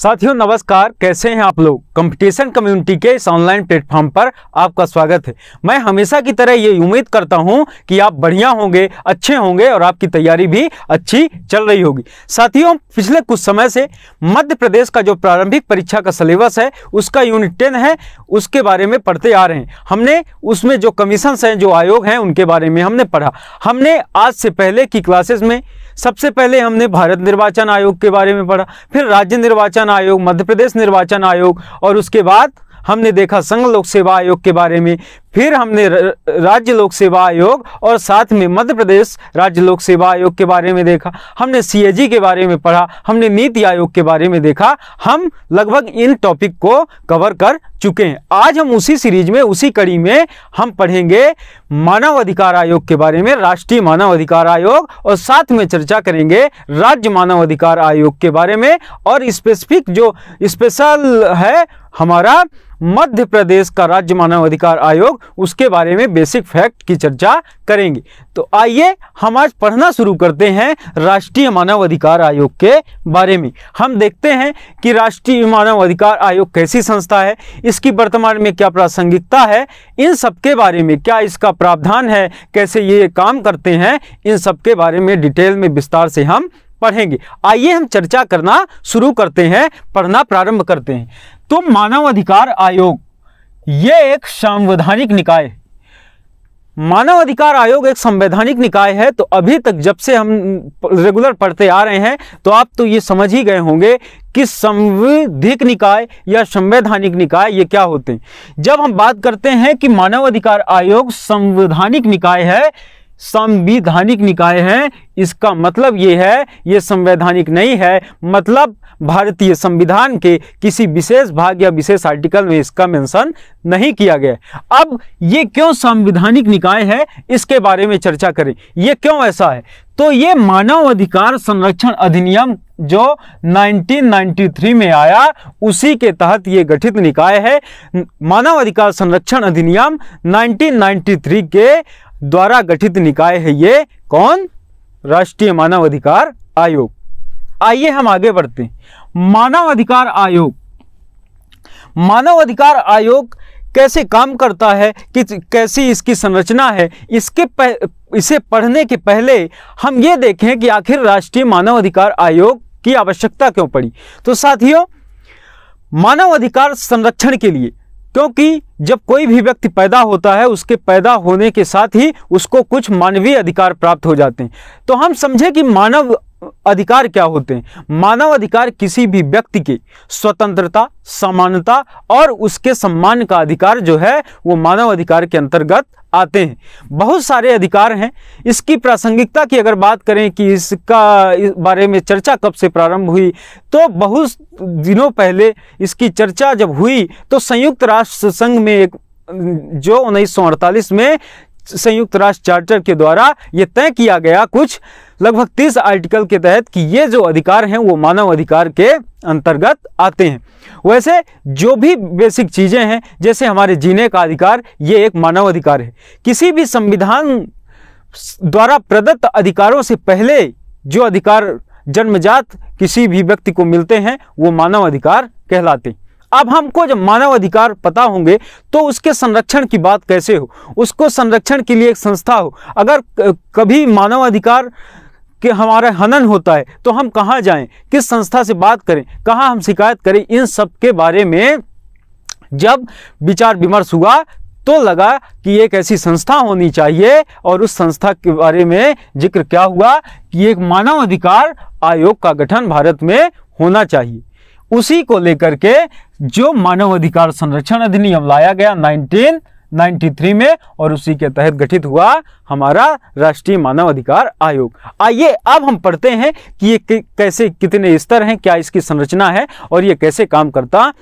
साथियों नमस्कार कैसे हैं आप लोग कंपटीशन कम्युनिटी के इस ऑनलाइन प्लेटफॉर्म पर आपका स्वागत है मैं हमेशा की तरह ये उम्मीद करता हूं कि आप बढ़िया होंगे अच्छे होंगे और आपकी तैयारी भी अच्छी चल रही होगी साथियों पिछले कुछ समय से मध्य प्रदेश का जो प्रारंभिक परीक्षा का सिलेबस है उसका यूनिट टेन है उसके बारे में पढ़ते आ रहे हैं हमने उसमें जो कमीशन हैं जो आयोग हैं उनके बारे में हमने पढ़ा हमने आज से पहले की क्लासेस में सबसे पहले हमने भारत निर्वाचन आयोग के बारे में पढ़ा फिर राज्य निर्वाचन आयोग मध्य प्रदेश निर्वाचन आयोग और उसके बाद हमने देखा संघ लोक सेवा आयोग के बारे में फिर हमने राज्य लोक सेवा आयोग और साथ में मध्य प्रदेश राज्य लोक सेवा आयोग के बारे में देखा हमने सी के बारे में पढ़ा हमने नीति आयोग के बारे में देखा हम लगभग इन टॉपिक को कवर कर चुके हैं आज हम उसी सीरीज में उसी कड़ी में हम पढ़ेंगे मानव अधिकार आयोग के बारे में राष्ट्रीय मानव अधिकार आयोग और साथ में चर्चा करेंगे राज्य मानव अधिकार आयोग के बारे में और स्पेसिफिक जो स्पेशल है हमारा मध्य प्रदेश का राज्य मानवाधिकार आयोग उसके बारे में बेसिक फैक्ट की चर्चा करेंगे तो आइए हम आज पढ़ना शुरू करते हैं राष्ट्रीय मानवाधिकार आयोग के बारे में हम देखते हैं कि राष्ट्रीय मानवाधिकार आयोग कैसी संस्था है इसकी वर्तमान में क्या प्रासंगिकता है इन सब के बारे में क्या इसका प्रावधान है कैसे ये काम करते हैं इन सब के बारे में डिटेल में विस्तार से हम पढ़ेंगे आइए हम चर्चा करना शुरू करते हैं पढ़ना प्रारंभ करते हैं तो मानव अधिकार आयोग यह एक संवैधानिक निकाय मानव अधिकार आयोग एक संवैधानिक निकाय है तो अभी तक जब से हम रेगुलर पढ़ते आ रहे हैं तो आप तो ये समझ ही गए होंगे कि संविधिक निकाय या संवैधानिक निकाय ये क्या होते हैं जब हम बात करते हैं कि मानव अधिकार आयोग संवैधानिक निकाय है संविधानिक निकाय है इसका मतलब ये है ये संवैधानिक नहीं है मतलब भारतीय संविधान के किसी विशेष भाग या विशेष आर्टिकल में इसका मेंशन नहीं किया गया अब ये क्यों संविधानिक निकाय है इसके बारे में चर्चा करें ये क्यों ऐसा है तो ये मानव अधिकार संरक्षण अधिनियम जो 1993 में आया उसी के तहत ये गठित निकाय है मानव अधिकार संरक्षण अधिनियम 1993 के द्वारा गठित निकाय है ये कौन राष्ट्रीय मानव अधिकार आयोग आइए हम आगे बढ़ते मानव अधिकार आयोग मानव अधिकार आयोग कैसे काम करता है कि कैसी इसकी संरचना है इसके पह, इसे पढ़ने के पहले हम ये देखें कि आखिर राष्ट्रीय मानव अधिकार आयोग की आवश्यकता क्यों पड़ी तो साथियों मानव अधिकार संरक्षण के लिए क्योंकि जब कोई भी व्यक्ति पैदा होता है उसके पैदा होने के साथ ही उसको कुछ मानवीय अधिकार प्राप्त हो जाते हैं तो हम समझे कि मानव अधिकार क्या होते हैं मानव अधिकार किसी भी व्यक्ति के स्वतंत्रता समानता और उसके सम्मान का अधिकार जो है वो मानव अधिकार के अंतर्गत आते हैं बहुत सारे अधिकार हैं इसकी प्रासंगिकता की अगर बात करें कि इसका इस बारे में चर्चा कब से प्रारंभ हुई तो बहुत दिनों पहले इसकी चर्चा जब हुई तो संयुक्त राष्ट्र संघ में एक जो उन्नीस में संयुक्त राष्ट्र चार्टर के द्वारा ये तय किया गया कुछ लगभग तीस आर्टिकल के तहत कि ये जो अधिकार हैं वो मानव अधिकार के अंतर्गत आते हैं वैसे जो भी बेसिक चीज़ें हैं जैसे हमारे जीने का अधिकार ये एक मानव अधिकार है किसी भी संविधान द्वारा प्रदत्त अधिकारों से पहले जो अधिकार जन्मजात किसी भी व्यक्ति को मिलते हैं वो मानव अधिकार कहलाते हैं अब हमको जब मानव अधिकार पता होंगे तो उसके संरक्षण की बात कैसे हो उसको संरक्षण के लिए एक संस्था हो अगर कभी मानव अधिकार कि हमारा हनन होता है तो हम कहाँ जाएं किस संस्था से बात करें कहाँ हम शिकायत करें इन सब के बारे में जब विचार विमर्श हुआ तो लगा कि एक ऐसी संस्था होनी चाहिए और उस संस्था के बारे में जिक्र क्या हुआ कि एक मानव अधिकार आयोग का गठन भारत में होना चाहिए उसी को लेकर के जो मानव अधिकार संरक्षण अधिनियम लाया गया 1993 में और उसी के तहत गठित हुआ हमारा राष्ट्रीय मानव अधिकार आयोग आइए अब हम पढ़ते हैं कि ये कैसे कितने स्तर हैं क्या इसकी संरचना है और ये कैसे काम करता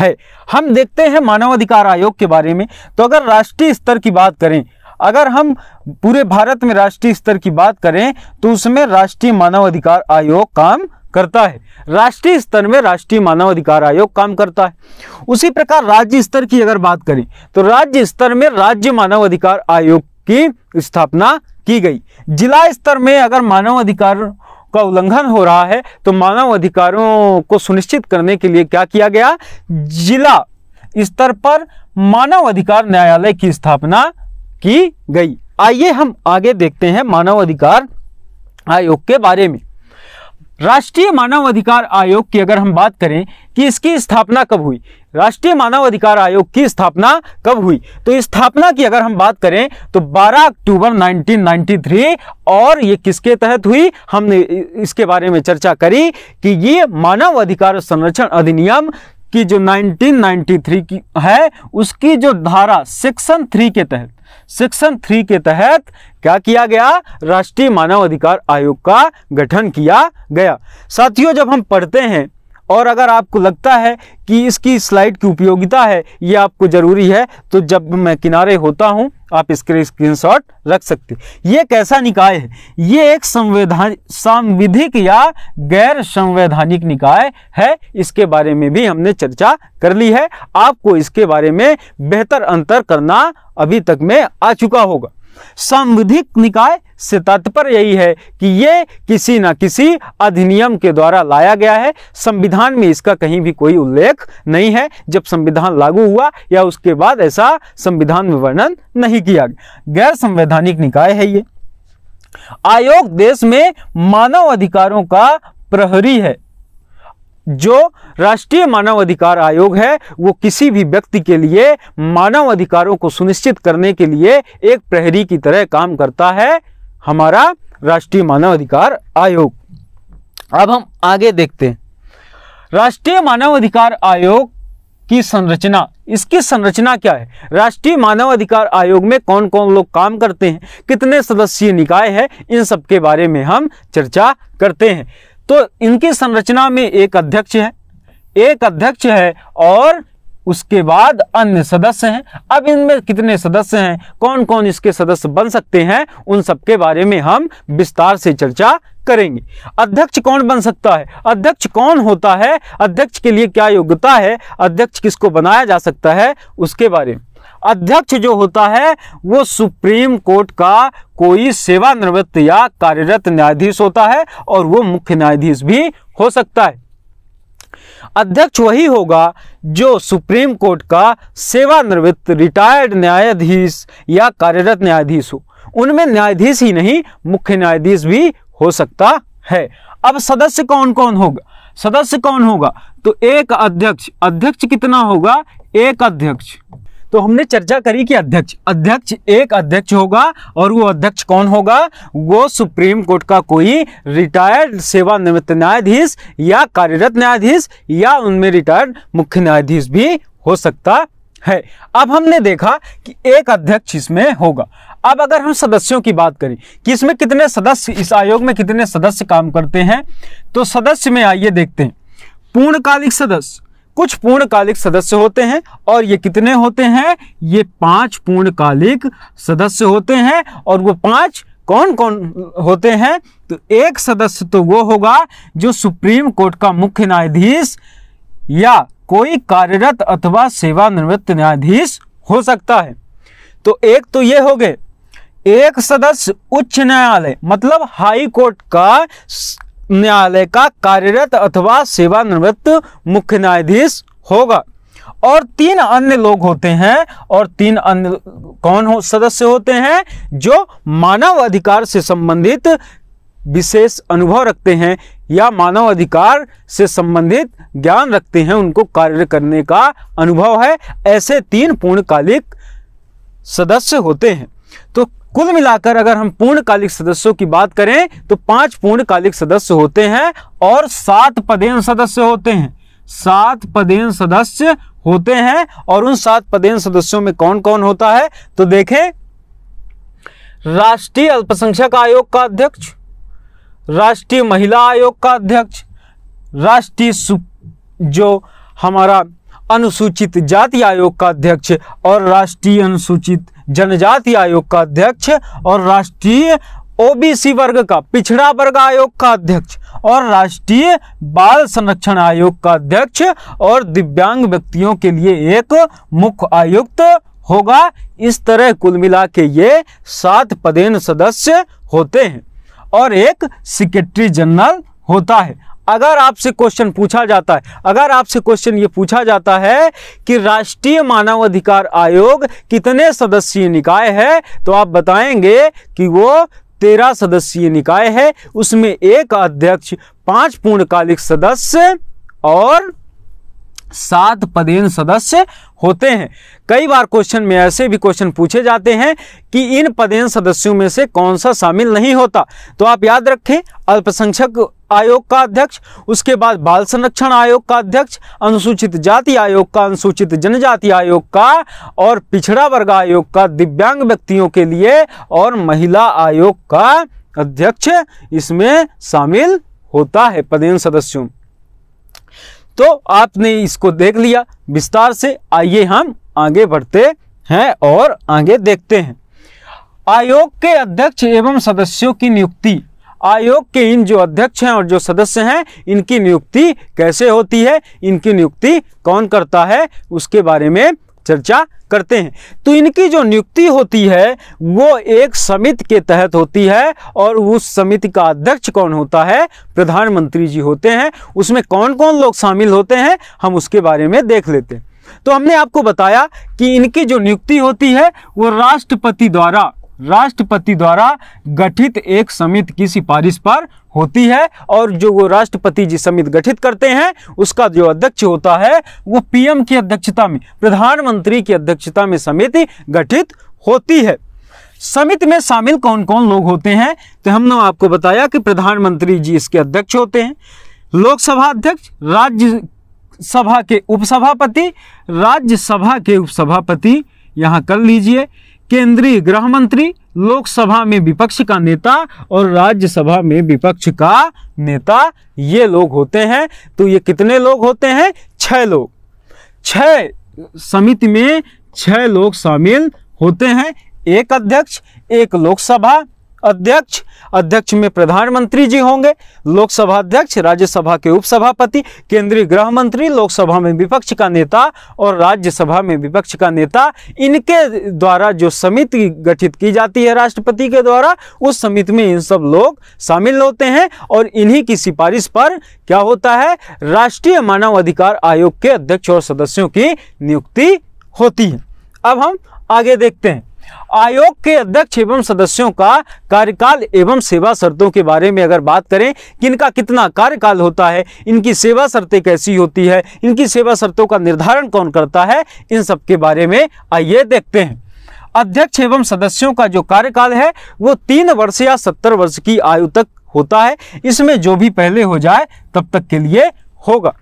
है हम देखते हैं मानव अधिकार आयोग के बारे में तो अगर राष्ट्रीय स्तर की बात करें अगर हम पूरे भारत में राष्ट्रीय स्तर की बात करें तो उसमें राष्ट्रीय मानव अधिकार आयोग काम करता है राष्ट्रीय स्तर में राष्ट्रीय मानव अधिकार आयोग काम करता है उसी प्रकार राज्य स्तर की अगर बात करें तो राज्य स्तर में राज्य मानव अधिकार आयोग की स्थापना की गई जिला स्तर में अगर मानव अधिकार का उल्लंघन हो रहा है तो मानव अधिकारों को सुनिश्चित करने के लिए क्या किया गया जिला स्तर पर मानव अधिकार न्यायालय की स्थापना की गई आइए हम आगे देखते हैं मानव अधिकार आयोग के बारे में राष्ट्रीय मानव अधिकार आयोग की अगर हम बात करें कि इसकी स्थापना कब हुई राष्ट्रीय मानव अधिकार आयोग की स्थापना कब हुई तो स्थापना की अगर हम बात करें तो 12 अक्टूबर 1993 और ये किसके तहत हुई हमने इसके बारे में चर्चा करी कि ये मानव अधिकार संरक्षण अधिनियम की जो 1993 की है उसकी जो धारा सेक्शन थ्री के तहत सेक्शन थ्री के तहत क्या किया गया राष्ट्रीय मानव अधिकार आयोग का गठन किया गया साथियों जब हम पढ़ते हैं और अगर आपको लगता है कि इसकी स्लाइड की उपयोगिता है ये आपको ज़रूरी है तो जब मैं किनारे होता हूँ आप इसके स्क्रीनशॉट रख सकते ये कैसा निकाय है ये एक संवैधान सांविधिक या गैर संवैधानिक निकाय है इसके बारे में भी हमने चर्चा कर ली है आपको इसके बारे में बेहतर अंतर करना अभी तक में आ चुका होगा संविधिक निकाय से तात्पर्य यही है कि ये किसी न किसी अधिनियम के द्वारा लाया गया है संविधान में इसका कहीं भी कोई उल्लेख नहीं है जब संविधान लागू हुआ या उसके बाद ऐसा संविधान में वर्णन नहीं किया गैर संवैधानिक निकाय है ये आयोग देश में मानव अधिकारों का प्रहरी है जो राष्ट्रीय मानव अधिकार आयोग है वो किसी भी व्यक्ति के लिए मानव अधिकारों को सुनिश्चित करने के लिए एक प्रहरी की तरह काम करता है हमारा राष्ट्रीय मानवाधिकार आयोग अब हम आगे देखते हैं राष्ट्रीय मानवाधिकार आयोग की संरचना इसकी संरचना क्या है राष्ट्रीय मानवाधिकार आयोग में कौन कौन लोग काम करते हैं कितने सदस्यीय निकाय हैं इन सब के बारे में हम चर्चा करते हैं तो इनकी संरचना में एक अध्यक्ष है एक अध्यक्ष है और उसके बाद अन्य सदस्य हैं अब इनमें कितने सदस्य हैं कौन कौन इसके सदस्य बन सकते हैं उन सबके बारे में हम विस्तार से चर्चा करेंगे अध्यक्ष कौन बन सकता है अध्यक्ष कौन होता है अध्यक्ष के लिए क्या योग्यता है अध्यक्ष किसको बनाया जा सकता है उसके बारे में अध्यक्ष जो होता है वो सुप्रीम कोर्ट का कोई सेवानिवृत्त या कार्यरत न्यायाधीश होता है और वो मुख्य न्यायाधीश भी हो सकता है अध्यक्ष वही होगा जो सुप्रीम कोर्ट का सेवानिवृत्त रिटायर्ड न्यायाधीश या कार्यरत न्यायाधीश हो उनमें न्यायाधीश ही नहीं मुख्य न्यायाधीश भी हो सकता है अब सदस्य कौन कौन होगा सदस्य कौन होगा तो एक अध्यक्ष अध्यक्ष कितना होगा एक अध्यक्ष तो हमने चर्चा करी कि अध्यक्ष अध्यक्ष एक अध्यक्ष होगा और वो अध्यक्ष कौन होगा वो सुप्रीम कोर्ट का कोई रिटायर्ड सेवानिवृत्त न्यायाधीश या कार्यरत न्यायाधीश या उनमें रिटायर्ड मुख्य न्यायाधीश भी हो सकता है अब हमने देखा कि एक अध्यक्ष इसमें होगा अब अगर हम सदस्यों की बात करें कि इसमें कितने सदस्य इस आयोग में कितने सदस्य काम करते हैं तो सदस्य में आइए देखते हैं पूर्णकालिक सदस्य कुछ पूर्णकालिक सदस्य होते हैं और ये कितने होते हैं ये पांच पूर्णकालिक सदस्य होते हैं और वो पांच कौन कौन होते हैं तो एक सदस्य तो वो होगा जो सुप्रीम कोर्ट का मुख्य न्यायाधीश या कोई कार्यरत अथवा सेवानिवृत्त न्यायाधीश हो सकता है तो एक तो ये हो गए एक सदस्य उच्च न्यायालय मतलब हाई कोर्ट का न्यायालय का कार्यरत अथवा सेवानिवृत्त मुख्य न्यायाधीश होगा और तीन अन्य लोग होते हैं और तीन अन्य कौन हो सदस्य होते हैं जो मानव अधिकार से संबंधित विशेष अनुभव रखते हैं या मानव अधिकार से संबंधित ज्ञान रखते हैं उनको कार्य करने का अनुभव है ऐसे तीन पूर्णकालिक सदस्य होते हैं तो कुल मिलाकर अगर हम पूर्णकालिक सदस्यों की बात करें तो पांच पूर्णकालिक सदस्य होते हैं और सात पदेन सदस्य होते हैं सात पदेन सदस्य होते हैं और उन सात पदेन सदस्यों में कौन कौन होता है तो देखें राष्ट्रीय अल्पसंख्यक आयोग का अध्यक्ष राष्ट्रीय महिला आयोग का अध्यक्ष राष्ट्रीय जो हमारा अनुसूचित जाति आयोग का अध्यक्ष और राष्ट्रीय अनुसूचित जनजाति आयोग का अध्यक्ष और राष्ट्रीय ओबीसी वर्ग का पिछड़ा वर्ग आयोग का अध्यक्ष और राष्ट्रीय बाल संरक्षण आयोग का अध्यक्ष और दिव्यांग व्यक्तियों के लिए एक मुख्य आयुक्त होगा इस तरह कुल मिला के ये सात पदेन सदस्य होते हैं और एक सेक्रेटरी जनरल होता है अगर आपसे क्वेश्चन पूछा जाता है अगर आपसे क्वेश्चन ये पूछा जाता है कि राष्ट्रीय मानवाधिकार आयोग कितने सदस्यीय निकाय है तो आप बताएंगे कि वो तेरह सदस्यीय निकाय है उसमें एक अध्यक्ष पांच पूर्णकालिक सदस्य और सात पदेन सदस्य होते हैं कई बार क्वेश्चन में ऐसे भी क्वेश्चन पूछे जाते हैं कि इन पदेन सदस्यों में से कौन सा शामिल नहीं होता तो आप याद रखें अल्पसंख्यक आयोग का अध्यक्ष उसके बाद बाल संरक्षण आयोग का अध्यक्ष अनुसूचित जाति आयोग का अनुसूचित जनजाति आयोग का और पिछड़ा वर्ग आयोग का दिव्यांग व्यक्तियों के लिए और महिला आयोग का अध्यक्ष इसमें शामिल होता है पदेन सदस्यों तो आपने इसको देख लिया विस्तार से आइए हम आगे बढ़ते हैं और आगे देखते हैं आयोग के अध्यक्ष एवं सदस्यों की नियुक्ति आयोग के इन जो अध्यक्ष हैं और जो सदस्य हैं इनकी नियुक्ति कैसे होती है इनकी नियुक्ति कौन करता है उसके बारे में चर्चा करते हैं तो इनकी जो नियुक्ति होती है वो एक समिति के तहत होती है और उस समिति का अध्यक्ष कौन होता है प्रधानमंत्री जी होते हैं उसमें कौन कौन लोग शामिल होते हैं हम उसके बारे में देख लेते हैं तो हमने आपको बताया कि इनकी जो नियुक्ति होती है वो राष्ट्रपति द्वारा राष्ट्रपति द्वारा गठित एक समिति की सिफारिश पर होती है और जो वो राष्ट्रपति जी समिति गठित करते हैं उसका जो अध्यक्ष होता है वो पीएम की अध्यक्षता में प्रधानमंत्री की अध्यक्षता में समिति गठित होती है समिति में शामिल कौन कौन लोग होते हैं तो हमने आपको बताया कि प्रधानमंत्री जी इसके अध्यक्ष होते हैं लोकसभा अध्यक्ष राज्य सभा के उपसभापति राज्यसभा के उपसभापति यहाँ कर लीजिए केंद्रीय गृह मंत्री लोकसभा में विपक्ष का नेता और राज्यसभा में विपक्ष का नेता ये लोग होते हैं तो ये कितने लोग होते हैं छह लोग छः समिति में छः लोग शामिल होते हैं एक अध्यक्ष एक लोकसभा अध्यक्ष अध्यक्ष में प्रधानमंत्री जी होंगे लोकसभा अध्यक्ष राज्यसभा के उपसभापति केंद्रीय गृह मंत्री लोकसभा में विपक्ष का नेता और राज्यसभा में विपक्ष का नेता इनके द्वारा जो समिति गठित की जाती है राष्ट्रपति के द्वारा उस समिति में इन सब लोग शामिल होते हैं और इन्हीं की सिफारिश पर क्या होता है राष्ट्रीय मानव अधिकार आयोग के अध्यक्ष और सदस्यों की नियुक्ति होती है अब हम आगे देखते हैं आयोग के अध्यक्ष एवं सदस्यों का कार्यकाल एवं सेवा शर्तों के बारे में अगर बात करें कि इनका कितना कार्यकाल होता है इनकी सेवा शर्तें कैसी होती है इनकी सेवा शर्तों का निर्धारण कौन करता है इन सब के बारे में आइए देखते हैं अध्यक्ष एवं सदस्यों का जो कार्यकाल है वो तीन वर्ष या सत्तर वर्ष की आयु तक होता है इसमें जो भी पहले हो जाए तब तक के लिए होगा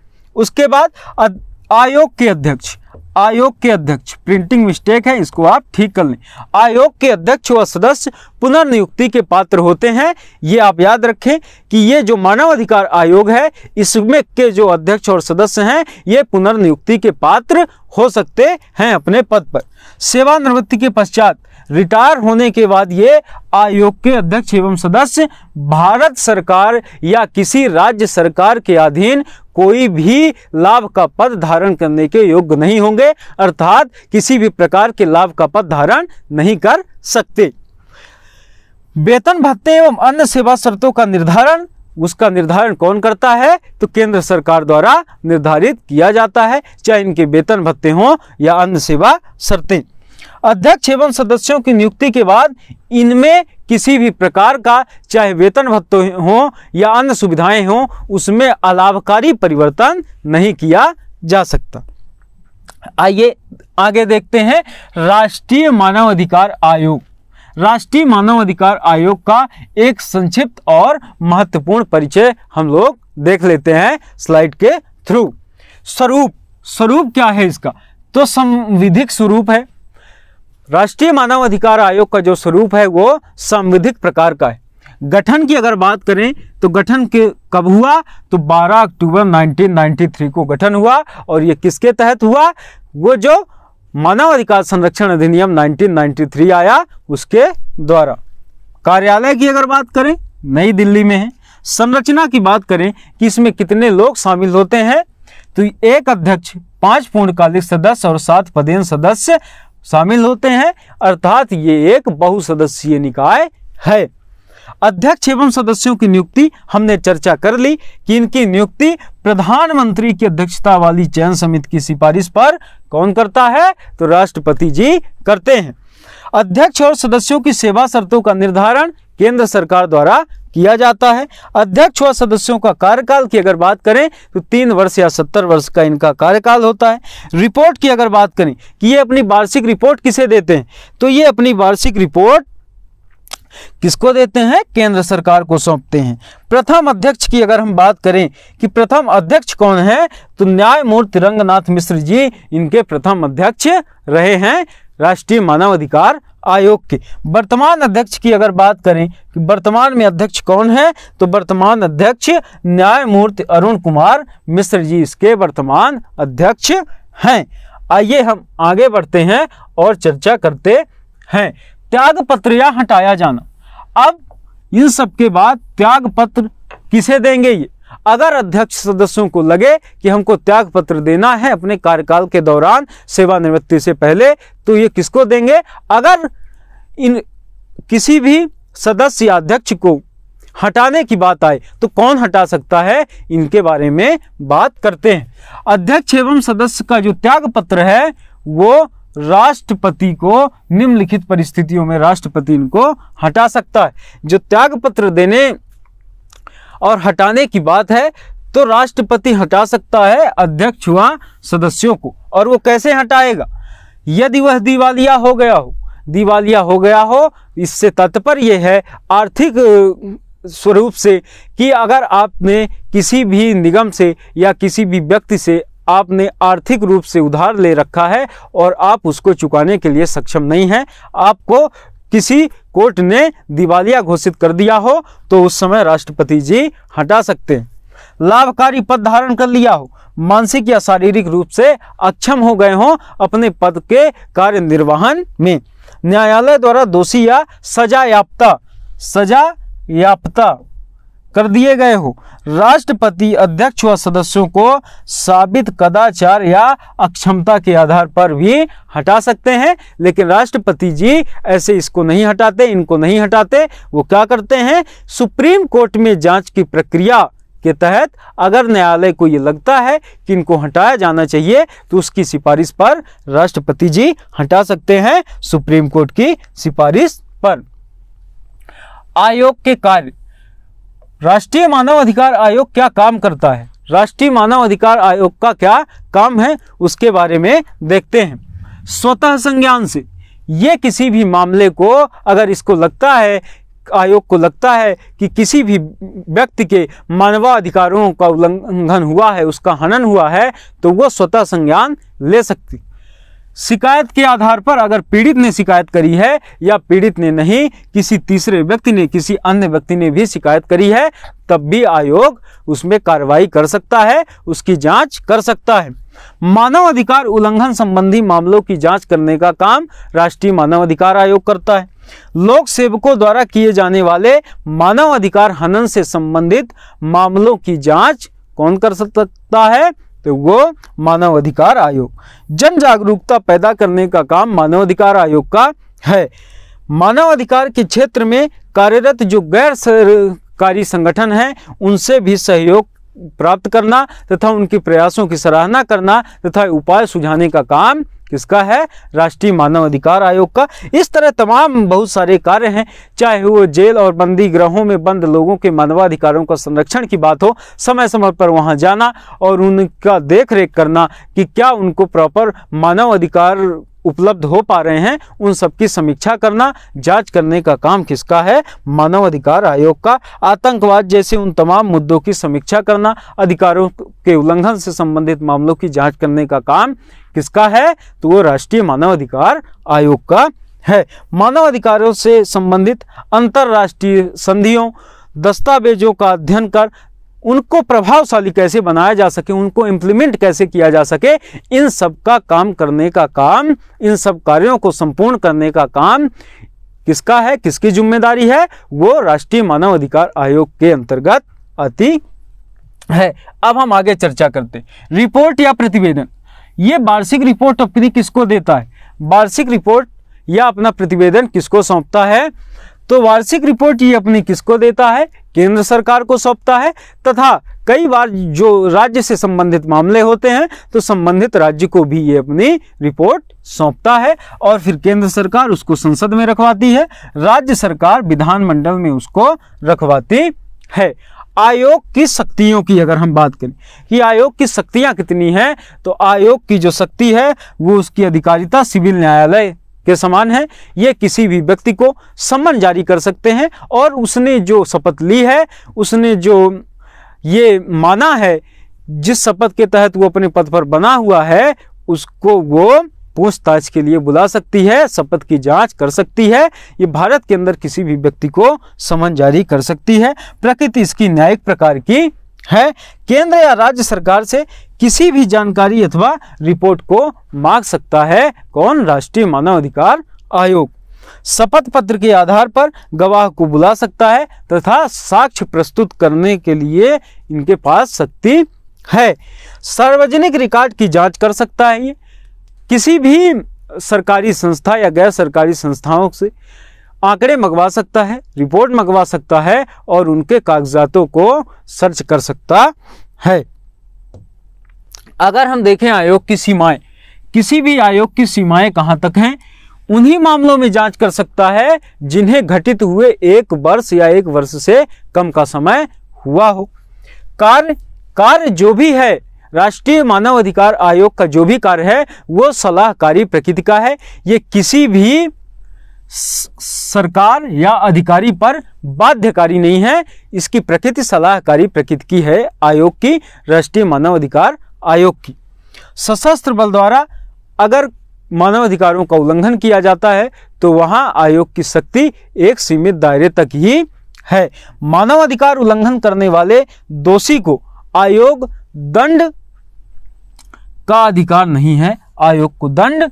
उसके बाद आयोग के अध्यक्ष आयोग के अध्यक्ष प्रिंटिंग मिस्टेक है इसको आप ठीक कर लें आयोग के अध्यक्ष व सदस्य पुनर्नियुक्ति के पात्र होते हैं ये आप याद रखें कि ये जो मानव अधिकार आयोग है इसमें के जो अध्यक्ष और सदस्य हैं ये पुनर्नियुक्ति के पात्र हो सकते हैं अपने पद पर सेवानिवृत्ति के पश्चात रिटायर होने के बाद ये आयोग के अध्यक्ष एवं सदस्य भारत सरकार या किसी राज्य सरकार के अधीन कोई भी लाभ का पद धारण करने के योग्य नहीं होंगे अर्थात किसी भी प्रकार के लाभ का पद धारण नहीं कर सकते वेतन भत्ते एवं अन्य सेवा शर्तों का निर्धारण उसका निर्धारण कौन करता है तो केंद्र सरकार द्वारा निर्धारित किया जाता है चाहे इनके वेतन भत्ते हों या अन्य सेवा शर्तें अध्यक्ष एवं सदस्यों की नियुक्ति के बाद इनमें किसी भी प्रकार का चाहे वेतन भत्ते हों या अन्य सुविधाएं हों उसमें अलाभकारी परिवर्तन नहीं किया जा सकता आइए आगे देखते हैं राष्ट्रीय मानव अधिकार आयोग राष्ट्रीय मानवाधिकार आयोग का एक संक्षिप्त और महत्वपूर्ण परिचय हम लोग देख लेते हैं स्लाइड के थ्रू स्वरूप स्वरूप क्या है इसका तो संविधिक स्वरूप है राष्ट्रीय मानवाधिकार आयोग का जो स्वरूप है वो संविधिक प्रकार का है गठन की अगर बात करें तो गठन के कब हुआ तो 12 अक्टूबर 1993 को गठन हुआ और ये किसके तहत हुआ वो जो मानव अधिकार संरक्षण अधिनियम 1993 आया उसके द्वारा कार्यालय की अगर बात करें नई दिल्ली में है संरचना की बात करें कि इसमें कितने लोग शामिल होते हैं तो एक अध्यक्ष पांच पूर्णकालिक सदस्य और सात पदेन सदस्य शामिल होते हैं अर्थात ये एक बहुसदस्यीय निकाय है अध्यक्ष एवं सदस्यों की नियुक्ति हमने चर्चा कर ली कि इनकी नियुक्ति प्रधानमंत्री की अध्यक्षता वाली चयन समिति की सिफारिश पर कौन करता है तो राष्ट्रपति जी करते हैं अध्यक्ष और सदस्यों की सेवा शर्तों का निर्धारण केंद्र सरकार द्वारा किया जाता है अध्यक्ष व सदस्यों का कार्यकाल की अगर बात करें तो तीन वर्ष या सत्तर वर्ष का इनका कार्यकाल होता है रिपोर्ट की अगर बात करें कि ये अपनी वार्षिक रिपोर्ट किसे देते हैं तो ये अपनी वार्षिक रिपोर्ट किसको देते हैं केंद्र सरकार को सौंपते हैं प्रथम अध्यक्ष की अगर हम बात करें कि प्रथम अध्यक्ष कौन है तो न्यायमूर्ति रंगनाथ मिश्र जी इनके प्रथम अध्यक्ष रहे हैं राष्ट्रीय मानव अधिकार आयोग के वर्तमान अध्यक्ष की अगर बात करें कि वर्तमान में अध्यक्ष कौन है तो वर्तमान अध्यक्ष न्यायमूर्ति अरुण कुमार मिश्र जी इसके वर्तमान अध्यक्ष हैं आइए हम आगे बढ़ते हैं और चर्चा करते हैं त्याग पत्र या हटाया जाना अब इन सब के बाद त्याग पत्र किसे देंगे ये अगर अध्यक्ष सदस्यों को लगे कि हमको त्याग पत्र देना है अपने कार्यकाल के दौरान सेवानिवृत्ति से पहले तो ये किसको देंगे अगर इन किसी भी सदस्य या अध्यक्ष को हटाने की बात आए तो कौन हटा सकता है इनके बारे में बात करते हैं अध्यक्ष एवं सदस्य का जो त्याग पत्र है वो राष्ट्रपति को निम्नलिखित परिस्थितियों में राष्ट्रपति इनको हटा सकता है जो त्याग पत्र देने और हटाने की बात है तो राष्ट्रपति हटा सकता है अध्यक्ष हुआ सदस्यों को और वो कैसे हटाएगा यदि वह दिवालिया हो गया हो दिवालिया हो गया हो इससे तात्पर्य है आर्थिक स्वरूप से कि अगर आपने किसी भी निगम से या किसी भी व्यक्ति से आपने आर्थिक रूप से उधार ले रखा है और आप उसको चुकाने के लिए सक्षम नहीं हैं आपको किसी कोर्ट ने दिवालिया घोषित कर दिया हो तो उस समय राष्ट्रपति जी हटा सकते हैं लाभकारी पद धारण कर लिया हो मानसिक या शारीरिक रूप से अक्षम हो गए हों अपने पद के कार्य निर्वहन में न्यायालय द्वारा दोषी या सजा याफ्ता सजा याप्ता कर दिए गए हो राष्ट्रपति अध्यक्ष व सदस्यों को साबित कदाचार या अक्षमता के आधार पर भी हटा सकते हैं लेकिन राष्ट्रपति जी ऐसे इसको नहीं हटाते इनको नहीं हटाते वो क्या करते हैं सुप्रीम कोर्ट में जांच की प्रक्रिया के तहत अगर न्यायालय को ये लगता है कि इनको हटाया जाना चाहिए तो उसकी सिफारिश पर राष्ट्रपति जी हटा सकते हैं सुप्रीम कोर्ट की सिफारिश पर आयोग के कार्य राष्ट्रीय मानव अधिकार आयोग क्या काम करता है राष्ट्रीय मानव अधिकार आयोग का क्या काम है उसके बारे में देखते हैं स्वतः संज्ञान से ये किसी भी मामले को अगर इसको लगता है आयोग को लगता है कि किसी भी व्यक्ति के मानवाधिकारों का उल्लंघन हुआ है उसका हनन हुआ है तो वह स्वतः संज्ञान ले सकती शिकायत के आधार पर अगर पीड़ित ने शिकायत करी है या पीड़ित ने नहीं किसी तीसरे व्यक्ति ने किसी अन्य व्यक्ति ने भी शिकायत करी है तब भी आयोग उसमें कार्रवाई कर सकता है उसकी जांच कर सकता है मानव अधिकार उल्लंघन संबंधी मामलों की जांच करने का काम राष्ट्रीय मानव अधिकार आयोग करता है लोक सेवकों द्वारा किए जाने वाले मानव अधिकार हनन से संबंधित मामलों की जाँच कौन कर सकता है तो वो मानव अधिकार आयोग जन जागरूकता पैदा करने का काम मानव अधिकार आयोग का है मानव अधिकार के क्षेत्र में कार्यरत जो गैर सरकारी संगठन हैं उनसे भी सहयोग प्राप्त करना तथा उनके प्रयासों की सराहना करना तथा उपाय सुझाने का काम किसका है राष्ट्रीय मानव अधिकार आयोग का इस तरह तमाम बहुत सारे कार्य हैं चाहे वो जेल और बंदी ग्रहों में बंद लोगों के मानवाधिकारों का संरक्षण की बात हो समय समय पर वहाँ जाना और उनका देख रेख करना कि क्या उनको प्रॉपर मानव अधिकार उपलब्ध हो पा रहे हैं उन सबकी समीक्षा करना जांच करने का काम किसका है मानव अधिकार आयोग का आतंकवाद जैसे उन तमाम मुद्दों की समीक्षा करना अधिकारों के उल्लंघन से संबंधित मामलों की जांच करने का काम किसका है तो वो राष्ट्रीय मानव अधिकार आयोग का है मानव अधिकारों से संबंधित अंतर्राष्ट्रीय संधियों दस्तावेजों का अध्ययन कर उनको प्रभावशाली कैसे बनाया जा सके उनको इम्प्लीमेंट कैसे किया जा सके इन सब का काम करने का काम इन सब कार्यों को संपूर्ण करने का काम किसका है किसकी जिम्मेदारी है वो राष्ट्रीय मानव अधिकार आयोग के अंतर्गत आती है अब हम आगे चर्चा करते रिपोर्ट या प्रतिवेदन ये वार्षिक रिपोर्ट अपनी किसको देता है वार्षिक रिपोर्ट या अपना प्रतिवेदन किसको सौंपता है तो वार्षिक रिपोर्ट ये अपनी किसको देता है केंद्र सरकार को सौंपता है तथा कई बार जो राज्य से संबंधित मामले होते हैं तो संबंधित राज्य को भी ये अपनी रिपोर्ट सौंपता है और फिर केंद्र सरकार उसको संसद में रखवाती है राज्य सरकार विधानमंडल में उसको रखवाती है आयोग की शक्तियों की अगर हम बात करें कि आयोग की शक्तियां कितनी हैं तो आयोग की जो शक्ति है वो उसकी अधिकारिता सिविल न्यायालय के समान है ये किसी भी व्यक्ति को समन जारी कर सकते हैं और उसने जो शपथ ली है उसने जो ये माना है जिस शपथ के तहत वो अपने पद पर बना हुआ है उसको वो पूछताछ के लिए बुला सकती है शपथ की जांच कर सकती है ये भारत के अंदर किसी भी व्यक्ति को समन जारी कर सकती है प्रकृति इसकी न्यायिक प्रकार की है केंद्र या राज्य सरकार से किसी भी जानकारी अथवा रिपोर्ट को मांग सकता है कौन राष्ट्रीय मानवाधिकार आयोग शपथ पत्र के आधार पर गवाह को बुला सकता है तथा साक्ष्य प्रस्तुत करने के लिए इनके पास शक्ति है सार्वजनिक रिकॉर्ड की जांच कर सकता है ये किसी भी सरकारी संस्था या गैर सरकारी संस्थाओं से आंकड़े मंगवा सकता है रिपोर्ट मंगवा सकता है और उनके कागजातों को सर्च कर सकता है अगर हम देखें आयोग की सीमाएं किसी भी आयोग की सीमाएं कहाँ तक हैं उन्हीं मामलों में जांच कर सकता है जिन्हें घटित हुए एक वर्ष या एक वर्ष से कम का समय हुआ हो कार्य कार्य जो भी है राष्ट्रीय मानव अधिकार आयोग का जो भी कार्य है वो सलाहकारी प्रकृति का है ये किसी भी सरकार या अधिकारी पर बाध्यकारी नहीं है इसकी प्रकृति सलाहकारी प्रकृति की है आयोग की राष्ट्रीय मानव अधिकार आयोग की सशस्त्र बल द्वारा अगर मानवाधिकारों का उल्लंघन किया जाता है तो वहां आयोग की शक्ति एक सीमित दायरे तक ही है मानवाधिकार उल्लंघन करने वाले दोषी को आयोग दंड का अधिकार नहीं है आयोग को दंड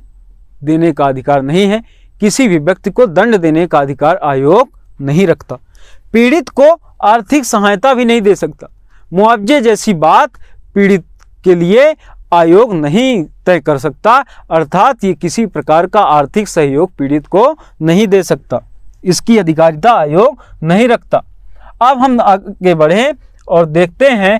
देने का अधिकार नहीं है किसी भी व्यक्ति को दंड देने का अधिकार आयोग नहीं रखता पीड़ित को आर्थिक सहायता भी नहीं दे सकता मुआवजे जैसी बात पीड़ित के लिए आयोग नहीं तय कर सकता अर्थात ये किसी प्रकार का आर्थिक सहयोग पीड़ित को नहीं दे सकता इसकी अधिकारिता आयोग नहीं रखता अब हम आगे बढ़े और देखते हैं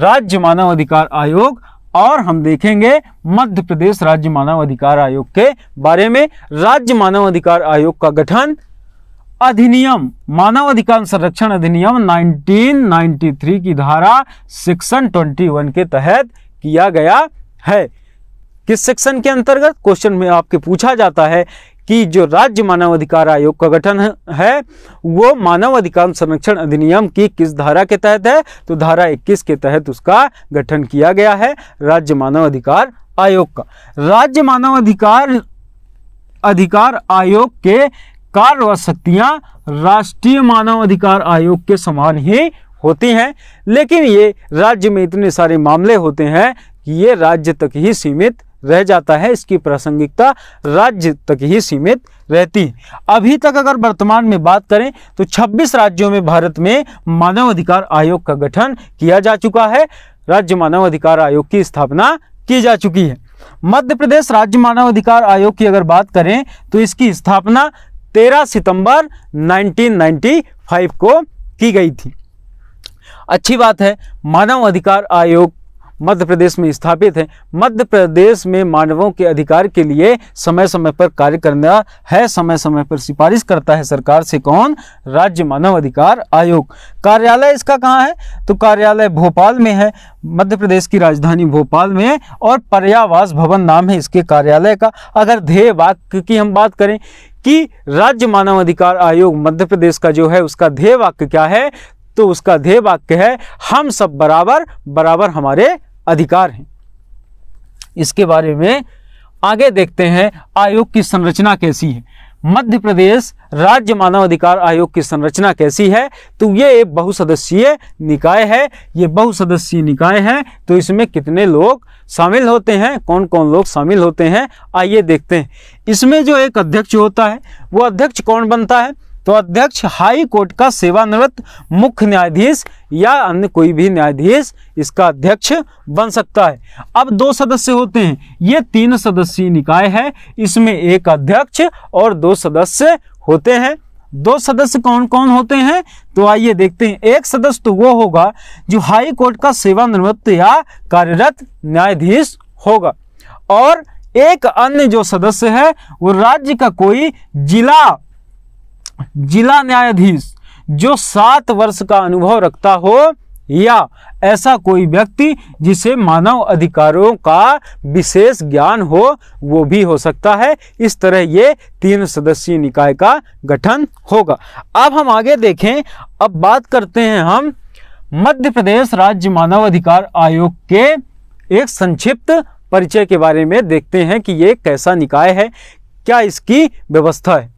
राज्य मानव अधिकार आयोग और हम देखेंगे मध्य प्रदेश राज्य मानव अधिकार आयोग के बारे में राज्य मानव अधिकार आयोग का गठन अधिनियम मानव अधिकार संरक्षण अधिनियम 1993 की धारा सेक्शन 21 के तहत किया गया है किस सेक्शन के अंतर्गत क्वेश्चन में आपके पूछा जाता है कि जो राज्य मानव अधिकार आयोग का गठन है वो मानव अधिकार संरक्षण अधिनियम की किस धारा के तहत है तो धारा 21 के तहत उसका गठन किया गया है राज्य मानव अधिकार आयोग का राज्य मानव अधिकार अधिकार आयोग के कार्य व शक्तियाँ राष्ट्रीय मानव अधिकार आयोग के समान ही होती हैं लेकिन ये राज्य में इतने सारे मामले होते हैं कि ये राज्य तक ही सीमित रह जाता है इसकी प्रासंगिकता राज्य तक ही सीमित रहती है अभी तक अगर वर्तमान में बात करें तो 26 राज्यों में भारत में मानव अधिकार आयोग का गठन किया जा चुका है राज्य मानव अधिकार आयोग की स्थापना की जा चुकी है मध्य प्रदेश राज्य मानव अधिकार आयोग की अगर बात करें तो इसकी स्थापना 13 सितंबर 1995 को की गई थी अच्छी बात है मानव अधिकार आयोग मध्य प्रदेश में स्थापित है मध्य प्रदेश में मानवों के अधिकार के लिए समय समय पर कार्य करना है समय समय पर सिफारिश करता है सरकार से कौन राज्य मानव अधिकार आयोग कार्यालय इसका कहाँ है तो कार्यालय भोपाल में है मध्य प्रदेश की राजधानी भोपाल में और पर्यावास भवन नाम है इसके कार्यालय का अगर ध्येय वाक्य की हम बात करें कि राज्य मानवाधिकार आयोग मध्य प्रदेश का जो है उसका ध्येय वाक्य क्या है तो उसका ध्येय वाक्य है हम सब बराबर बराबर हमारे अधिकार हैं इसके बारे में आगे देखते हैं आयोग की संरचना कैसी है मध्य प्रदेश राज्य मानव अधिकार आयोग की संरचना कैसी है तो ये एक बहुसदस्यीय निकाय है ये बहुसदस्यीय निकाय है तो इसमें कितने लोग शामिल होते हैं कौन कौन लोग शामिल होते हैं आइए देखते हैं इसमें जो एक अध्यक्ष होता है वो अध्यक्ष कौन बनता है तो अध्यक्ष हाई कोर्ट का सेवानिवृत्त मुख्य न्यायाधीश या अन्य कोई भी न्यायाधीश इसका अध्यक्ष बन सकता है अब दो सदस्य होते हैं ये तीन सदस्यीय निकाय है इसमें एक अध्यक्ष और दो सदस्य होते हैं दो सदस्य कौन कौन होते हैं तो आइए देखते हैं एक सदस्य तो वो होगा जो हाई कोर्ट का सेवानिवृत्त या कार्यरत न्यायाधीश होगा और एक अन्य जो सदस्य है वो राज्य का कोई जिला जिला न्यायाधीश जो सात वर्ष का अनुभव रखता हो या ऐसा कोई व्यक्ति जिसे मानव अधिकारों का विशेष ज्ञान हो वो भी हो सकता है इस तरह ये तीन सदस्यीय निकाय का गठन होगा अब हम आगे देखें अब बात करते हैं हम मध्य प्रदेश राज्य मानव अधिकार आयोग के एक संक्षिप्त परिचय के बारे में देखते हैं कि ये कैसा निकाय है क्या इसकी व्यवस्था है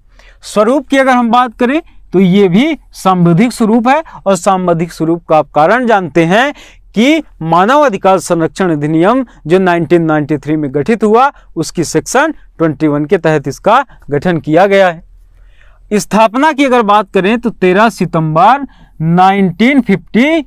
स्वरूप की अगर हम बात करें तो ये भी सांबधिक स्वरूप है और सांबधिक स्वरूप का आप कारण जानते हैं कि मानव अधिकार संरक्षण अधिनियम जो 1993 में गठित हुआ उसकी सेक्शन 21 के तहत इसका गठन किया गया है स्थापना की अगर बात करें तो 13 सितंबर 1950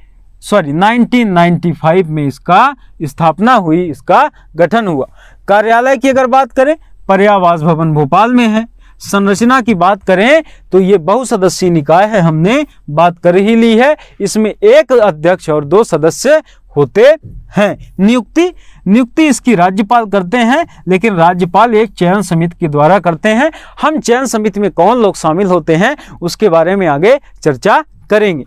सॉरी 1995 में इसका स्थापना हुई इसका गठन हुआ कार्यालय की अगर बात करें पर्यावास भवन भोपाल में है संरचना की बात करें तो ये बहुसदस्यीय निकाय है हमने बात कर ही ली है इसमें एक अध्यक्ष और दो सदस्य होते हैं नियुक्ति नियुक्ति इसकी राज्यपाल करते हैं लेकिन राज्यपाल एक चयन समिति के द्वारा करते हैं हम चयन समिति में कौन लोग शामिल होते हैं उसके बारे में आगे चर्चा करेंगे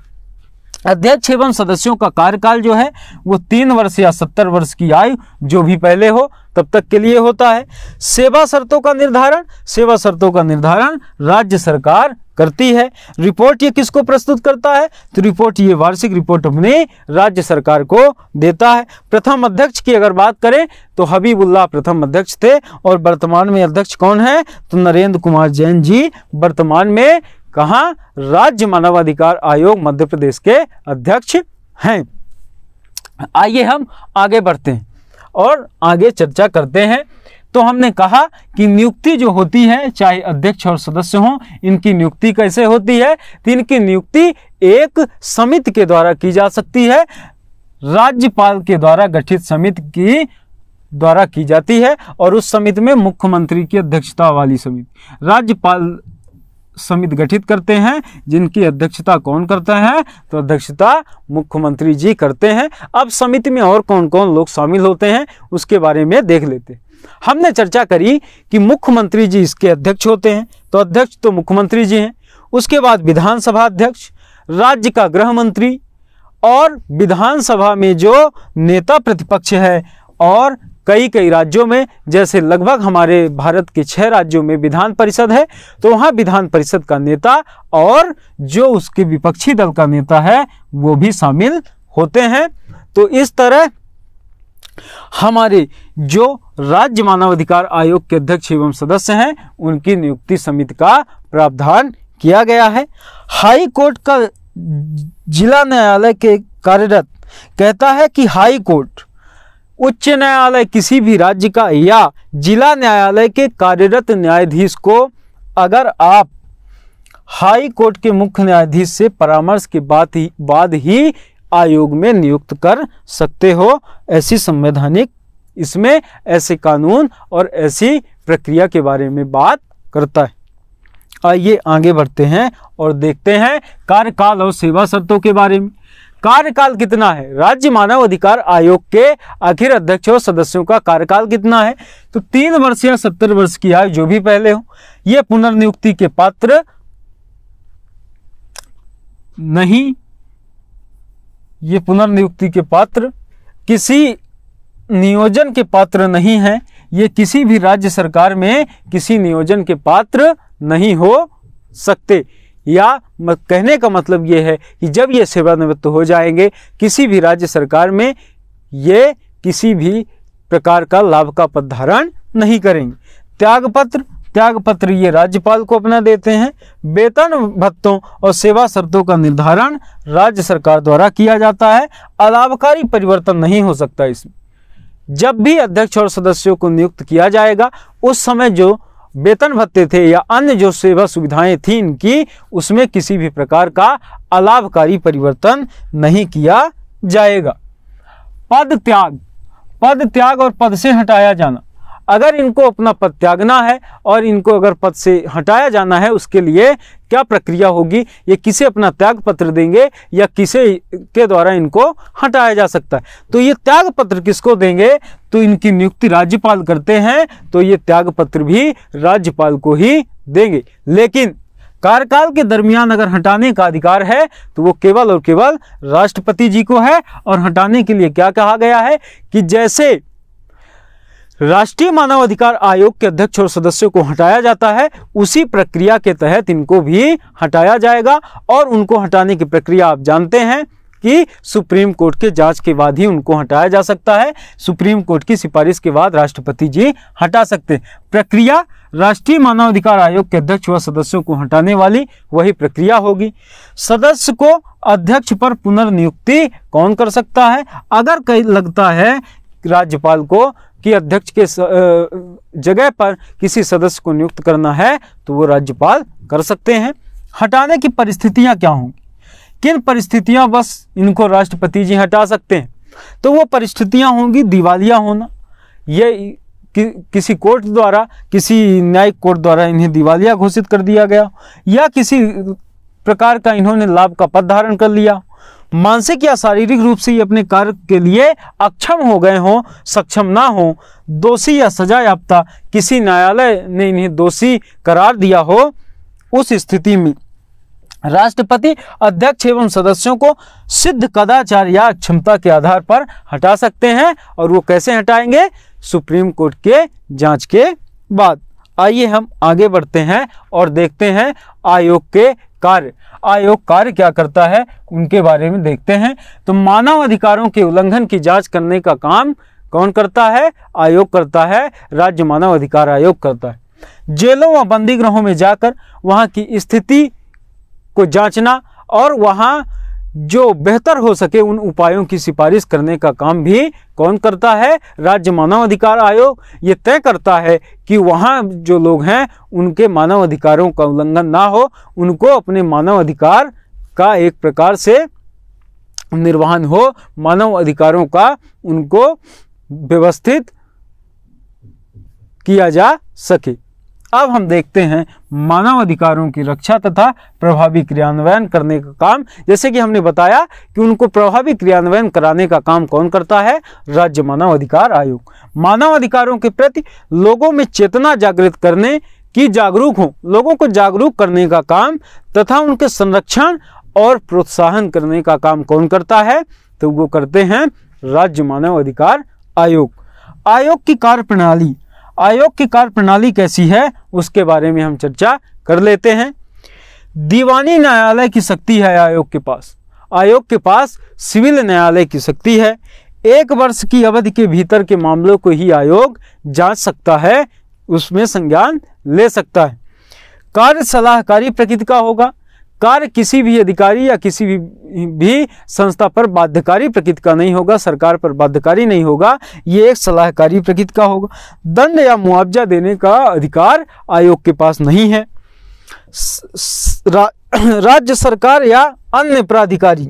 अध्यक्ष एवं सदस्यों का कार्यकाल जो है वो तीन वर्ष या सत्तर वर्ष की आयु जो भी पहले हो तब तक के लिए होता है सेवा शर्तों का निर्धारण सेवा शर्तों का निर्धारण राज्य सरकार करती है रिपोर्ट ये किसको प्रस्तुत करता है तो रिपोर्ट ये वार्षिक रिपोर्ट अपने राज्य सरकार को देता है प्रथम अध्यक्ष की अगर बात करें तो हबीबुल्ला प्रथम अध्यक्ष थे और वर्तमान में अध्यक्ष कौन है तो नरेंद्र कुमार जैन जी वर्तमान में कहा राज्य मानवाधिकार आयोग मध्य प्रदेश के अध्यक्ष हैं आइए हम आगे बढ़ते हैं और आगे चर्चा करते हैं तो हमने कहा कि नियुक्ति जो होती है चाहे अध्यक्ष और सदस्य हो इनकी नियुक्ति कैसे होती है तो इनकी नियुक्ति एक समिति के द्वारा की जा सकती है राज्यपाल के द्वारा गठित समिति की द्वारा की जाती है और उस समिति में मुख्यमंत्री की अध्यक्षता वाली समिति राज्यपाल समिति गठित करते हैं जिनकी अध्यक्षता कौन करता है तो अध्यक्षता मुख्यमंत्री जी करते हैं अब समिति में और कौन कौन लोग शामिल होते हैं उसके बारे में देख लेते हैं हमने चर्चा करी कि मुख्यमंत्री जी इसके अध्यक्ष होते हैं तो अध्यक्ष तो मुख्यमंत्री जी हैं उसके बाद विधानसभा अध्यक्ष राज्य का गृह मंत्री और विधानसभा में जो नेता प्रतिपक्ष है और कई कई राज्यों में जैसे लगभग हमारे भारत के छह राज्यों में विधान परिषद है तो वहाँ विधान परिषद का नेता और जो उसके विपक्षी दल का नेता है वो भी शामिल होते हैं तो इस तरह हमारे जो राज्य मानवाधिकार आयोग के अध्यक्ष एवं सदस्य हैं उनकी नियुक्ति समिति का प्रावधान किया गया है हाई कोर्ट का जिला न्यायालय के कार्यरत कहता है कि हाई कोर्ट उच्च न्यायालय किसी भी राज्य का या जिला न्यायालय के कार्यरत न्यायाधीश को अगर आप हाई कोर्ट के मुख्य न्यायाधीश से परामर्श के बाद ही बाद ही आयोग में नियुक्त कर सकते हो ऐसी संवैधानिक इसमें ऐसे कानून और ऐसी प्रक्रिया के बारे में बात करता है आइए आगे बढ़ते हैं और देखते हैं कार्यकाल और सेवा शर्तों के बारे में कार्यकाल कितना है राज्य मानव अधिकार आयोग के आखिर अध्यक्ष और सदस्यों का कार्यकाल कितना है तो तीन वर्ष या सत्तर वर्ष की आयु जो भी पहले हो यह पुनर्नियुक्ति के पात्र नहीं ये पुनर्नियुक्ति के पात्र किसी नियोजन के पात्र नहीं है ये किसी भी राज्य सरकार में किसी नियोजन के पात्र नहीं हो सकते या कहने का मतलब ये है कि जब ये सेवानिवृत्त हो जाएंगे किसी भी राज्य सरकार में ये किसी भी प्रकार का लाभ का पद धारण नहीं करेंगे त्यागपत्र त्यागपत्र ये राज्यपाल को अपना देते हैं वेतन भत्तों और सेवा शर्तों का निर्धारण राज्य सरकार द्वारा किया जाता है अलाभकारी परिवर्तन नहीं हो सकता इसमें जब भी अध्यक्ष और सदस्यों को नियुक्त किया जाएगा उस समय जो वेतन भत्ते थे या अन्य जो सेवा सुविधाएं थीं इनकी उसमें किसी भी प्रकार का अलाभकारी परिवर्तन नहीं किया जाएगा पद त्याग पद त्याग और पद से हटाया जाना अगर इनको अपना पद त्यागना है और इनको अगर पद से हटाया जाना है उसके लिए क्या प्रक्रिया होगी ये किसे अपना त्याग पत्र देंगे या किसे के द्वारा इनको हटाया जा सकता है तो ये त्याग पत्र किसको देंगे तो इनकी नियुक्ति राज्यपाल करते हैं तो ये त्याग पत्र भी राज्यपाल को ही देंगे लेकिन कार्यकाल के दरमियान अगर हटाने का अधिकार है तो वो केवल और केवल राष्ट्रपति जी को है और हटाने के लिए क्या कहा गया है कि जैसे राष्ट्रीय मानवाधिकार आयोग के अध्यक्ष और सदस्यों को हटाया जाता है उसी प्रक्रिया के तहत इनको भी हटाया जाएगा और उनको हटाने की प्रक्रिया आप जानते हैं कि सुप्रीम कोर्ट के जांच के बाद ही उनको हटाया जा सकता है सुप्रीम कोर्ट की सिफारिश के बाद राष्ट्रपति जी हटा सकते प्रक्रिया राष्ट्रीय मानवाधिकार आयोग के अध्यक्ष व सदस्यों को हटाने वाली वही प्रक्रिया होगी सदस्य को अध्यक्ष पर पुनर्नियुक्ति कौन कर सकता है अगर कहीं लगता है राज्यपाल को कि अध्यक्ष के जगह पर किसी सदस्य को नियुक्त करना है तो वो राज्यपाल कर सकते हैं हटाने की परिस्थितियां क्या होंगी किन परिस्थितियां बस इनको राष्ट्रपति जी हटा सकते हैं तो वो परिस्थितियां होंगी दिवालिया होना ये कि, किसी कोर्ट द्वारा किसी न्यायिक कोर्ट द्वारा इन्हें दिवालिया घोषित कर दिया गया या किसी प्रकार का इन्होंने लाभ का पद धारण कर लिया मानसिक या शारीरिक रूप से ये अपने कार्य के लिए अक्षम हो गए हों सक्षम ना हो दोषी या सजा याफ्ता किसी न्यायालय ने इन्हें दोषी करार दिया हो उस स्थिति में राष्ट्रपति अध्यक्ष एवं सदस्यों को सिद्ध कदाचार या क्षमता के आधार पर हटा सकते हैं और वो कैसे हटाएंगे सुप्रीम कोर्ट के जांच के बाद आइए हम आगे बढ़ते हैं और देखते हैं आयोग के कार्य आयोग कार्य क्या करता है उनके बारे में देखते हैं तो मानव अधिकारों के उल्लंघन की जांच करने का काम कौन करता है आयोग करता है राज्य मानव अधिकार आयोग करता है जेलों व बंदी में जाकर वहाँ की स्थिति को जांचना और वहाँ जो बेहतर हो सके उन उपायों की सिफारिश करने का काम भी कौन करता है राज्य मानवाधिकार आयोग ये तय करता है कि वहाँ जो लोग हैं उनके मानव अधिकारों का उल्लंघन ना हो उनको अपने मानव अधिकार का एक प्रकार से निर्वहन हो मानव अधिकारों का उनको व्यवस्थित किया जा सके अब हम देखते हैं मानव अधिकारों की रक्षा तथा प्रभावी क्रियान्वयन करने का काम जैसे कि हमने बताया कि उनको प्रभावी क्रियान्वयन कराने का काम कौन करता है राज्य मानव अधिकार आयोग मानव अधिकारों के प्रति लोगों में चेतना जागृत करने की जागरूक हो लोगों को जागरूक करने का काम तथा उनके संरक्षण और प्रोत्साहन करने का काम कौन करता है तो वो करते हैं राज्य मानव अधिकार आयोग आयोग की कार्य प्रणाली आयोग की कार्यप्रणाली कैसी है उसके बारे में हम चर्चा कर लेते हैं दीवानी न्यायालय की शक्ति है आयोग के पास आयोग के पास सिविल न्यायालय की शक्ति है एक वर्ष की अवधि के भीतर के मामलों को ही आयोग जांच सकता है उसमें संज्ञान ले सकता है कार्य सलाहकारी प्रकृति का होगा कार्य किसी भी अधिकारी या किसी भी भी संस्था पर बाध्यकारी प्रकृति का नहीं होगा सरकार पर बाध्यकारी नहीं होगा ये एक सलाहकारी प्रकृति का होगा दंड या मुआवजा देने का अधिकार आयोग के पास नहीं है रा, राज्य सरकार या अन्य प्राधिकारी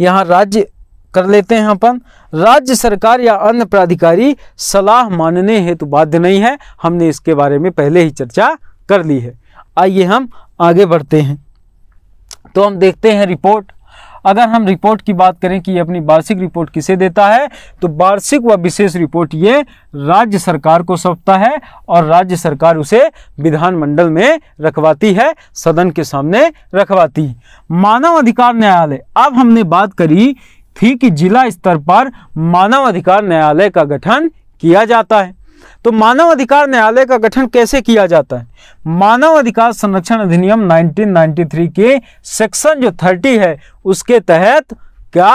यहाँ राज्य कर लेते हैं अपन राज्य सरकार या अन्य प्राधिकारी सलाह मानने हेतु बाध्य नहीं है हमने इसके बारे में पहले ही चर्चा कर ली है आइए हम आगे बढ़ते हैं तो हम देखते हैं रिपोर्ट अगर हम रिपोर्ट की बात करें कि ये अपनी वार्षिक रिपोर्ट किसे देता है तो वार्षिक व विशेष रिपोर्ट ये राज्य सरकार को सौंपता है और राज्य सरकार उसे विधानमंडल में रखवाती है सदन के सामने रखवाती मानव अधिकार न्यायालय अब हमने बात करी थी कि जिला स्तर पर मानव अधिकार न्यायालय का गठन किया जाता है तो मानव अधिकार न्यायालय का गठन कैसे किया जाता है मानव अधिकार संरक्षण अधिनियम 1993 के सेक्शन जो 30 है उसके तहत क्या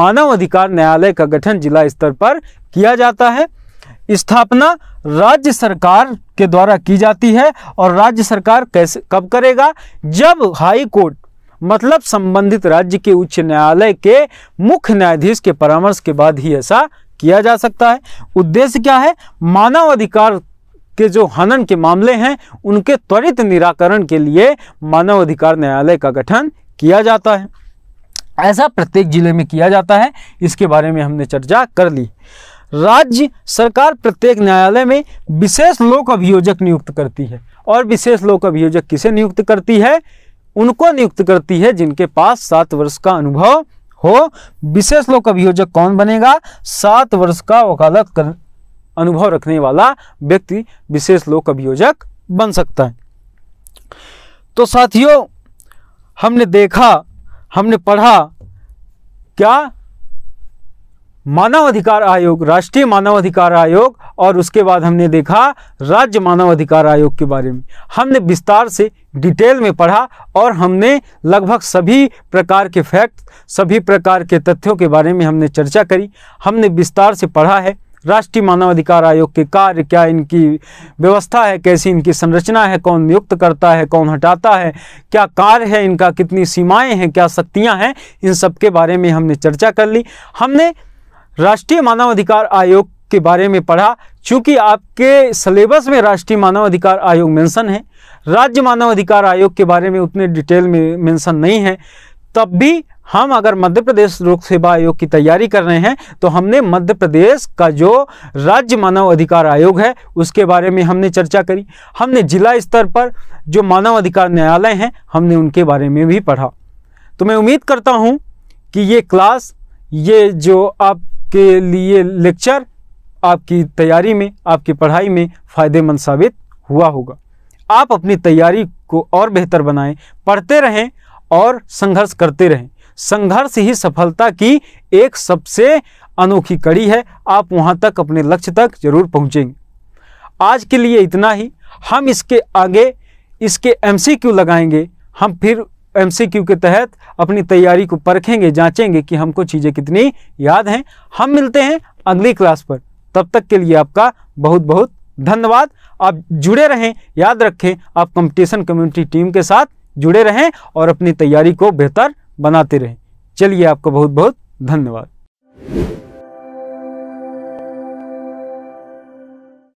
मानव अधिकार न्यायालय का गठन जिला स्तर पर किया जाता है स्थापना राज्य सरकार के द्वारा की जाती है और राज्य सरकार कैसे कब करेगा जब हाई कोर्ट मतलब संबंधित राज्य के उच्च न्यायालय के मुख्य न्यायाधीश के परामर्श के बाद ही ऐसा किया जा सकता है उद्देश्य क्या है मानव अधिकार के जो हनन के मामले हैं उनके त्वरित निराकरण के लिए मानव अधिकार न्यायालय का गठन किया जाता है ऐसा प्रत्येक जिले में किया जाता है इसके बारे में हमने चर्चा कर ली राज्य सरकार प्रत्येक न्यायालय में विशेष लोक अभियोजक नियुक्त करती है और विशेष लोक अभियोजक किसे नियुक्त करती है उनको नियुक्त करती है जिनके पास सात वर्ष का अनुभव हो विशेष लोक अभियोजक कौन बनेगा सात वर्ष का वकालत कर अनुभव रखने वाला व्यक्ति विशेष लोक अभियोजक बन सकता है तो साथियों हमने देखा हमने पढ़ा क्या मानव अधिकार आयोग राष्ट्रीय मानव अधिकार आयोग और उसके बाद हमने देखा राज्य मानव अधिकार आयोग के बारे में हमने विस्तार से डिटेल में पढ़ा और हमने लगभग सभी प्रकार के फैक्ट सभी प्रकार के तथ्यों के बारे में हमने चर्चा करी हमने विस्तार से पढ़ा है राष्ट्रीय मानवाधिकार आयोग के कार्य क्या इनकी व्यवस्था है कैसी इनकी संरचना है कौन नियुक्त करता है कौन हटाता है क्या कार्य है इनका कितनी सीमाएं हैं क्या शक्तियां हैं इन सब के बारे में हमने चर्चा कर ली हमने राष्ट्रीय मानवाधिकार आयोग के बारे में पढ़ा चूंकि आपके सिलेबस में राष्ट्रीय मानवाधिकार आयोग मेंशन है राज्य मानवाधिकार आयोग के बारे में उतने डिटेल में मेंशन नहीं है तब भी हम अगर मध्य प्रदेश लोक सेवा आयोग की तैयारी कर रहे हैं तो हमने मध्य प्रदेश का जो राज्य मानव अधिकार आयोग है उसके बारे में हमने चर्चा करी हमने जिला स्तर पर जो मानव अधिकार न्यायालय हैं हमने उनके बारे में भी पढ़ा तो मैं उम्मीद करता हूँ कि ये क्लास ये जो आप के लिए लेक्चर आपकी तैयारी में आपकी पढ़ाई में फ़ायदेमंद साबित हुआ होगा आप अपनी तैयारी को और बेहतर बनाएं पढ़ते रहें और संघर्ष करते रहें संघर्ष ही सफलता की एक सबसे अनोखी कड़ी है आप वहाँ तक अपने लक्ष्य तक जरूर पहुँचेंगे आज के लिए इतना ही हम इसके आगे इसके एमसीक्यू लगाएंगे हम फिर एमसीक्यू के तहत अपनी तैयारी को परखेंगे जांचेंगे कि हमको चीज़ें कितनी याद हैं हम मिलते हैं अगली क्लास पर तब तक के लिए आपका बहुत बहुत धन्यवाद आप जुड़े रहें याद रखें आप कंपटीशन कम्युनिटी टीम के साथ जुड़े रहें और अपनी तैयारी को बेहतर बनाते रहें चलिए आपका बहुत बहुत धन्यवाद